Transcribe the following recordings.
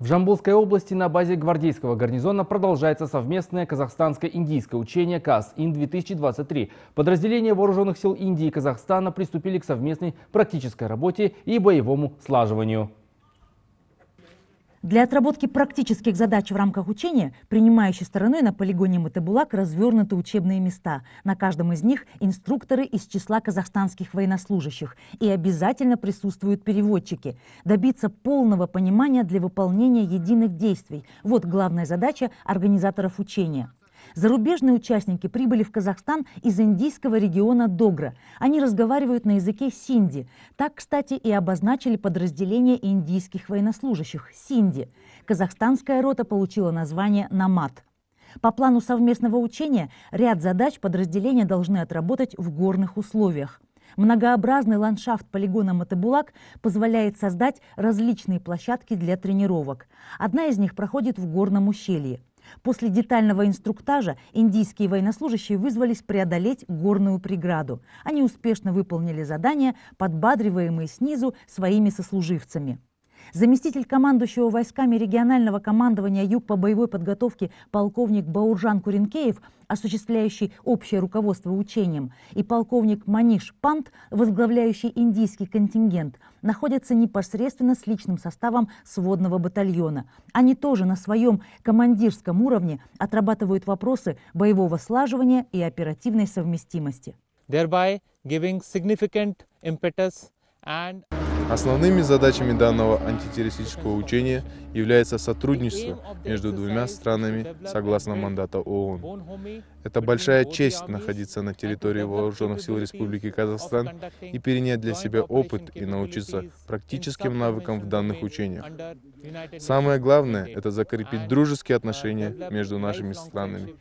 В Жамбулской области на базе гвардейского гарнизона продолжается совместное казахстанско-индийское учение КАС Ин-2023. Подразделения Вооруженных сил Индии и Казахстана приступили к совместной практической работе и боевому слаживанию. Для отработки практических задач в рамках учения принимающей стороной на полигоне Матебулак развернуты учебные места. На каждом из них инструкторы из числа казахстанских военнослужащих и обязательно присутствуют переводчики. Добиться полного понимания для выполнения единых действий – вот главная задача организаторов учения – Зарубежные участники прибыли в Казахстан из индийского региона Догра. Они разговаривают на языке синди. Так, кстати, и обозначили подразделение индийских военнослужащих – синди. Казахстанская рота получила название «Намат». По плану совместного учения ряд задач подразделения должны отработать в горных условиях – Многообразный ландшафт полигона Матабулак позволяет создать различные площадки для тренировок. Одна из них проходит в горном ущелье. После детального инструктажа индийские военнослужащие вызвались преодолеть горную преграду. Они успешно выполнили задание, подбадриваемые снизу своими сослуживцами. Заместитель командующего войсками регионального командования Юг по боевой подготовке полковник Бауржан Куренкеев, осуществляющий общее руководство учением, и полковник Маниш Пант, возглавляющий индийский контингент, находятся непосредственно с личным составом сводного батальона. Они тоже на своем командирском уровне отрабатывают вопросы боевого слаживания и оперативной совместимости. Thereby giving significant impetus and Основными задачами данного антитеррористического учения является сотрудничество между двумя странами согласно мандата ООН. Это большая честь находиться на территории Вооруженных сил Республики Казахстан и перенять для себя опыт и научиться практическим навыкам в данных учениях. Самое главное — это закрепить дружеские отношения между нашими странами.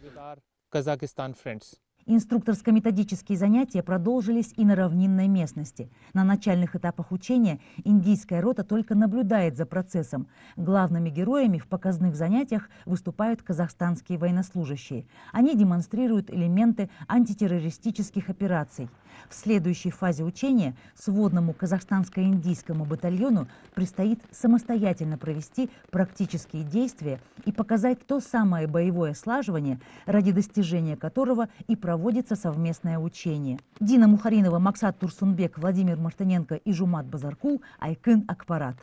Kazakhstan friends. Инструкторско-методические занятия продолжились и на равнинной местности. На начальных этапах учения индийская рота только наблюдает за процессом. Главными героями в показных занятиях выступают казахстанские военнослужащие. Они демонстрируют элементы антитеррористических операций. В следующей фазе учения сводному казахстанско-индийскому батальону предстоит самостоятельно провести практические действия и показать то самое боевое слаживание, ради достижения которого и проводится проводится совместное учение. Дина Мухаринова, Максат Турсунбек, Владимир Мартыненко и Жумат Базаркул, Айкын Акпарат.